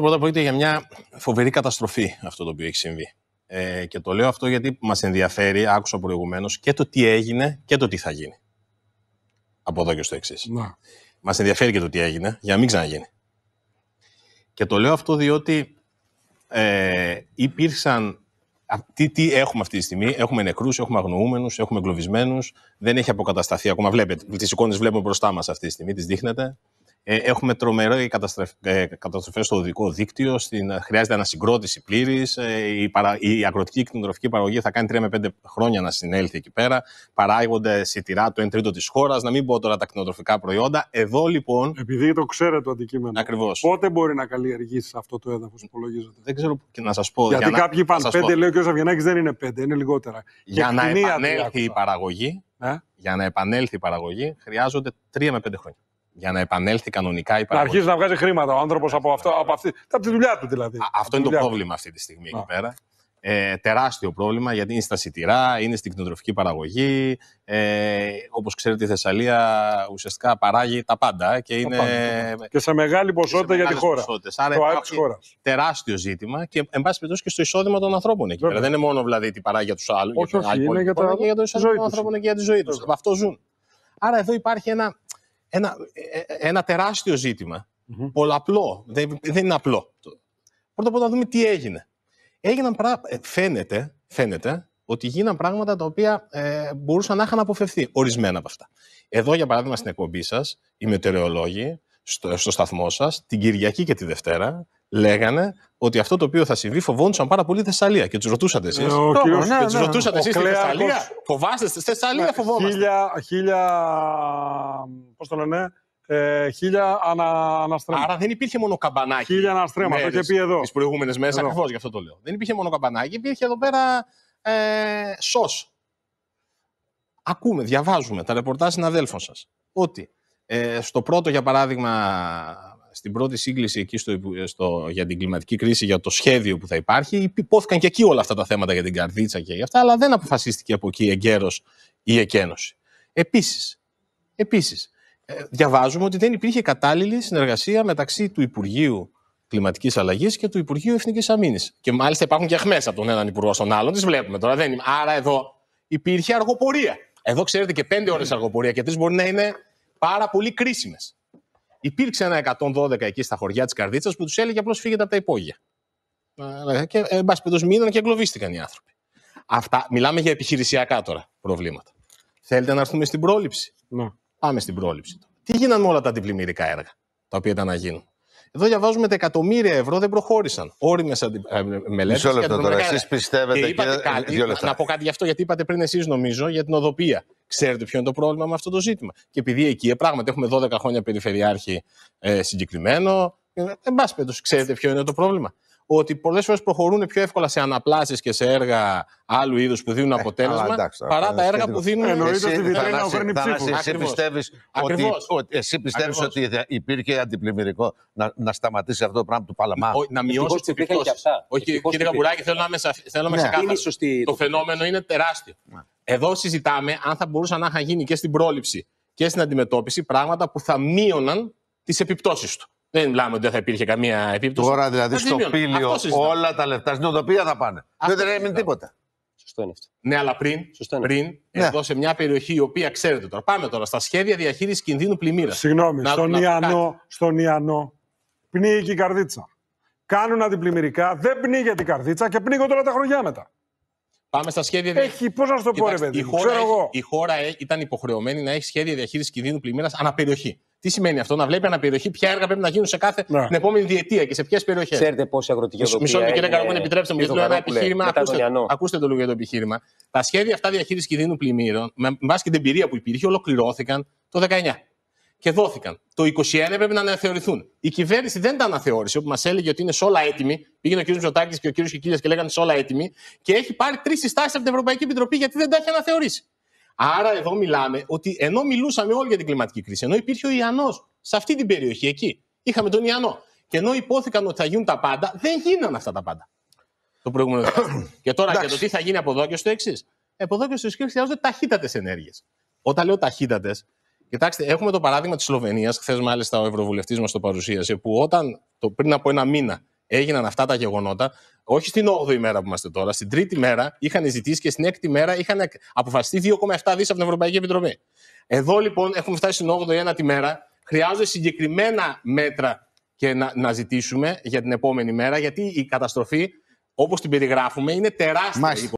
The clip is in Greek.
Πρώτα απ' πρόκειται για μια φοβερή καταστροφή αυτό το οποίο έχει συμβεί. Ε, και το λέω αυτό γιατί μας ενδιαφέρει, άκουσα προηγουμένως και το τι έγινε και το τι θα γίνει. Από εδώ και στο εξής. Ναι. Μας ενδιαφέρει και το τι έγινε, για να μην ξαναγίνει. Και το λέω αυτό διότι ε, υπήρξαν... Τι, τι έχουμε αυτή τη στιγμή, έχουμε νεκρούς, έχουμε αγνοούμενους, έχουμε εγκλωβισμένους, δεν έχει αποκατασταθεί ακόμα, βλέπετε, Τις εικόνες βλέπουμε μπροστά μας αυτή τη στιγμή, τις δείχνετε. Ε, έχουμε τρομερέ ε, ε, καταστροφές στο οδικό δίκτυο. Στην, ε, χρειάζεται ανασυγκρότηση πλήρης. η, η αγροτική κτηνοτροφική παραγωγή θα κάνει 3 με 5 χρόνια να συνέλθει εκεί πέρα. Παράγονται σιτηρά το 1 τρίτο της χώρας. Να μην πω τώρα τα κτηνοτροφικά προϊόντα. Εδώ λοιπόν. Επειδή το ξέρετε το αντικείμενο. Ακριβώς. Πότε μπορεί να καλλιεργήσεις αυτό το έδαφος που υπολογίζεται. Δεν ξέρω και να σας πω. Γιατί για κάποιοι είπαν 5, λέει ο κ. Αβγενάκης, δεν είναι 5, είναι λιγότερα. Για να επανέλθει η παραγωγή. Ε? Για να επανέλθει η παραγωγή χρειάζονται 3 με 5 χρόνια για να επανέλθει κανονικά η παραγωγή. Να αρχίζει να βγάζει χρήματα ο άνθρωπος από, αυτό, από, αυτή, από τη δουλειά του δηλαδή. Α, αυτό είναι το πρόβλημα αυτή τη στιγμή εκεί πέρα. Ε, τεράστιο πρόβλημα γιατί είναι στα σιτηρά, είναι στην κτηνοτροφική παραγωγή. Ε, Όπως ξέρετε, η Θεσσαλία ουσιαστικά παράγει τα πάντα ε, και είναι. Ναι. Και σε μεγάλη ποσότητα για τη χώρα. Άρα το τεράστιο ζήτημα και εν πάση περιπτώσει και στο εισόδημα των ανθρώπων εκεί πέρα. Δεν είναι μόνο δηλαδή τι παράγει για τους άλλους, όχι, για είναι για, τα... για το εισόδημα των ανθρώπων και για τη ζωή τους. Αυτό ζουν. Άρα εδώ υπάρχει ένα ένα, ε, ε, ένα τεράστιο ζήτημα. Mm-hmm. Πολλαπλό. Δεν, δεν είναι απλό. Πρώτα απ' όλα να δούμε τι έγινε. Έγιναν πρά... Ε, φαίνεται, φαίνεται ότι γίναν πράγματα τα οποία ε, μπορούσαν να είχαν αποφευθεί. Ορισμένα από αυτά. Εδώ, για παράδειγμα, στην εκπομπή σας, οι μετεωρολόγοι στο, σταθμό σας, την Κυριακή και τη Δευτέρα, λέγανε ότι αυτό το οποίο θα συμβεί φοβόντουσαν πάρα πολύ Θεσσαλία. Και τους ρωτούσατε εσείς. ναι, ναι, Του ρωτούσατε εσεί Θεσσαλία. Φοβάστε στη Θεσσαλία, ναι, φοβόμαστε. Χίλια, χίλια πώς το ε, χίλια ανα, αναστρέμματα. Άρα δεν υπήρχε μόνο καμπανάκι. Χίλια αναστρέμματα, το ναι, είχε πει εδώ. Τις προηγούμενες μέρες, ακριβώς γι' αυτό το λέω. Δεν υπήρχε μόνο καμπανάκι, υπήρχε εδώ πέρα ε, σος. Ακούμε, διαβάζουμε τα ρεπορτάζ συναδέλφων σας. Ότι ε, στο πρώτο, για παράδειγμα, στην πρώτη σύγκληση εκεί στο, στο, για την κλιματική κρίση, για το σχέδιο που θα υπάρχει, υπόθηκαν και εκεί όλα αυτά τα θέματα για την καρδίτσα και για αυτά, αλλά δεν αποφασίστηκε από εκεί εγκαίρως η εκένωση. Επίσης, επίσης, ε, διαβάζουμε ότι δεν υπήρχε κατάλληλη συνεργασία μεταξύ του Υπουργείου Κλιματικής Αλλαγής και του Υπουργείου Εθνικής Αμήνης. Και μάλιστα υπάρχουν και αχμέ από τον έναν υπουργό στον άλλον. Τις βλέπουμε τώρα. Δεν Άρα εδώ υπήρχε αργοπορία. Εδώ ξέρετε και πέντε ώρες αργοπορία και τρεις μπορεί να είναι πάρα πολύ κρίσιμες. Υπήρξε ένα 112 εκεί στα χωριά της Καρδίτσας που τους έλεγε απλώς φύγετε από τα υπόγεια. Ε, ε, και εν πάση περιπτώσει μείναν και εγκλωβίστηκαν οι άνθρωποι. Αυτά μιλάμε για επιχειρησιακά τώρα προβλήματα. Θέλετε να έρθουμε στην πρόληψη. Ναι. Πάμε στην πρόληψη. Τι γίνανε με όλα τα αντιπλημμυρικά έργα τα οποία ήταν να γίνουν. Εδώ διαβάζουμε τα εκατομμύρια ευρώ δεν προχώρησαν. Όριμες αντι... Ε, ε, μελέτες. Μισό λεπτό τώρα. Εσείς πιστεύετε. Και είπατε και... κάτι, ε, δύο λεπτά. Να πω κάτι γι' αυτό, γιατί είπατε πριν εσείς, νομίζω, για την οδοπία. Ξέρετε ποιο είναι το πρόβλημα με αυτό το ζήτημα. Και επειδή εκεί, πράγματι, έχουμε 12 χρόνια περιφερειάρχη ε, συγκεκριμένο. εν πάση ξέρετε ποιο είναι το πρόβλημα ότι πολλές φορές προχωρούν πιο εύκολα σε αναπλάσεις και σε έργα άλλου είδους που δίνουν ε, αποτέλεσμα παρά τα έργα που δίνουν. Εννοείται ότι Εσύ πιστεύεις ότι, εσύ πιστεύεις ότι υπήρχε αντιπλημμυρικό να, σταματήσει αυτό το πράγμα του Παλαμά. Ο, να μειώσει τις επιπτώσεις. Όχι, κύριε Καμπουράκη, θέλω να είμαι ναι. Το φαινόμενο είναι τεράστιο. Ναι. Εδώ συζητάμε αν θα μπορούσαν να είχαν γίνει και στην πρόληψη και στην αντιμετώπιση πράγματα που θα μείωναν τις επιπτώσεις του. Δεν μιλάμε ότι δεν θα υπήρχε καμία επίπτωση. Τώρα δηλαδή στο πύλιο όλα τα λεφτά στην οδοπία θα πάνε. Αυτό δεν έμεινε τίποτα. Σωστό είναι αυτό. Ναι, αλλά πριν, Σωστό είναι. πριν ναι. εδώ σε μια περιοχή η οποία ξέρετε τώρα. Πάμε τώρα στα σχέδια διαχείρισης κινδύνου πλημμύρας. Συγγνώμη, να, στον, να... Ιαννό, στον Ιαννό και η καρδίτσα. Κάνουν αντιπλημμυρικά, δεν πνίγει η καρδίτσα και πνίγονται όλα τα χρονιά μετά. Πάμε στα σχέδια διαχείριση. Πώς να το πω, ρε η χώρα, η ε- χώρα ήταν υποχρεωμένη να έχει σχέδια διαχείρισης κινδύνου πλημμύρας αναπεριοχή. Τι σημαίνει αυτό, να βλέπει αναπεριοχή ποια έργα πρέπει να γίνουν σε κάθε ναι. την επόμενη διετία και σε ποιες περιοχές. Ξέρετε πόση αγροτική οδοκία. Μισό λεπτό, κύριε Καραγκούνη, επιτρέψτε μου, γιατί λέω ένα επιχείρημα. Ακούστε, ακούστε το λίγο για το επιχείρημα. Τα σχέδια αυτά διαχείρισης κινδύνου πλημμύρων, με βάση και την εμπειρία που υπήρχε, ολοκληρώθηκαν το 19 και δόθηκαν. Το 21 έπρεπε να αναθεωρηθούν. Η κυβέρνηση δεν τα αναθεώρησε, όπου μας έλεγε ότι είναι σε όλα έτοιμη, Πήγαινε ο κ. Μισοτάκη και ο κ. Κικίλιας και λέγανε σε όλα έτοιμη. Και έχει πάρει τρεις συστάσεις από την Ευρωπαϊκή Επιτροπή γιατί δεν τα έχει αναθεωρήσει. Άρα εδώ μιλάμε ότι ενώ μιλούσαμε όλοι για την κλιματική κρίση, ενώ υπήρχε ο Ιανό. σε αυτή την περιοχή εκεί, είχαμε τον Ιαννό. Και ενώ υπόθηκαν ότι θα γίνουν τα πάντα, δεν γίνανε αυτά τα πάντα. Το προηγούμενο. και τώρα για και το τι θα γίνει από εδώ και στο εξής. Από εδώ και στο εξής χρειάζονται ταχύτατες ενέργειες. Όταν λέω ταχύτατες, κοιτάξτε, έχουμε το παράδειγμα της Σλοβενίας. Χθες, μάλιστα, ο Ευρωβουλευτής μας το παρουσίασε, που όταν το, πριν από ένα μήνα έγιναν αυτά τα γεγονότα, όχι στην 8η μέρα που είμαστε τώρα, στην 3η μέρα είχαν ζητήσει και στην 6η μέρα είχαν αποφασιστεί 2,7 δις από την Ευρωπαϊκή Επιτροπή. Εδώ λοιπόν έχουμε φτάσει στην 8η, 1η μέρα. Χρειάζονται συγκεκριμένα μέτρα και να, να ζητήσουμε για την επόμενη μέρα, γιατί η καταστροφή, όπως την περιγράφουμε, είναι τεράστια.